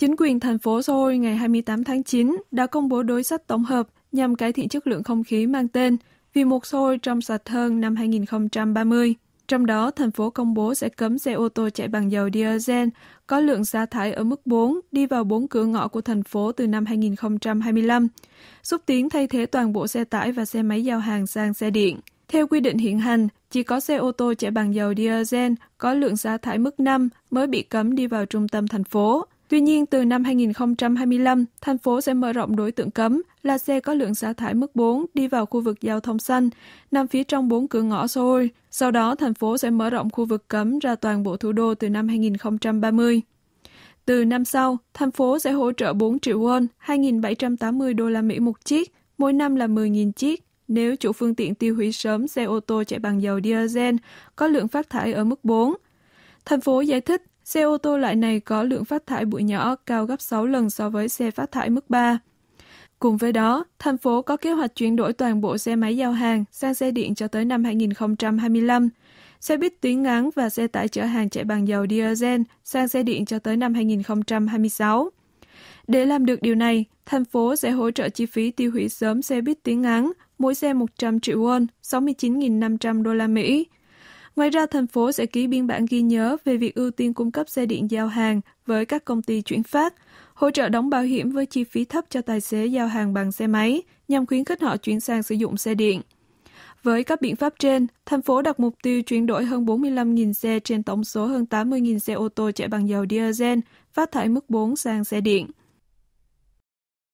Chính quyền thành phố Seoul ngày 28 tháng 9 đã công bố đối sách tổng hợp nhằm cải thiện chất lượng không khí mang tên Vì một Seoul trong sạch hơn năm 2030. Trong đó, thành phố công bố sẽ cấm xe ô tô chạy bằng dầu diesel có lượng xả thải ở mức 4 đi vào bốn cửa ngõ của thành phố từ năm 2025, xúc tiến thay thế toàn bộ xe tải và xe máy giao hàng sang xe điện. Theo quy định hiện hành, chỉ có xe ô tô chạy bằng dầu diesel có lượng xả thải mức 5 mới bị cấm đi vào trung tâm thành phố. Tuy nhiên, từ năm 2025, thành phố sẽ mở rộng đối tượng cấm là xe có lượng xả thải mức 4 đi vào khu vực giao thông xanh, nằm phía trong 4 cửa ngõ Seoul. Sau đó, thành phố sẽ mở rộng khu vực cấm ra toàn bộ thủ đô từ năm 2030. Từ năm sau, thành phố sẽ hỗ trợ 4 triệu won, 2.780 đô la Mỹ một chiếc, mỗi năm là 10.000 chiếc, nếu chủ phương tiện tiêu hủy sớm xe ô tô chạy bằng dầu diesel có lượng phát thải ở mức 4, Thành phố giải thích xe ô tô loại này có lượng phát thải bụi nhỏ cao gấp 6 lần so với xe phát thải mức 3. Cùng với đó, thành phố có kế hoạch chuyển đổi toàn bộ xe máy giao hàng sang xe điện cho tới năm 2025, xe buýt tuyến ngắn và xe tải chở hàng chạy bằng dầu diesel sang xe điện cho tới năm 2026. Để làm được điều này, thành phố sẽ hỗ trợ chi phí tiêu hủy sớm xe buýt tuyến ngắn, mỗi xe 100 triệu won, 69.500 đô la Mỹ, Ngoài ra, thành phố sẽ ký biên bản ghi nhớ về việc ưu tiên cung cấp xe điện giao hàng với các công ty chuyển phát, hỗ trợ đóng bảo hiểm với chi phí thấp cho tài xế giao hàng bằng xe máy nhằm khuyến khích họ chuyển sang sử dụng xe điện. Với các biện pháp trên, thành phố đặt mục tiêu chuyển đổi hơn 45.000 xe trên tổng số hơn 80.000 xe ô tô chạy bằng dầu diesel phát thải mức 4 sang xe điện.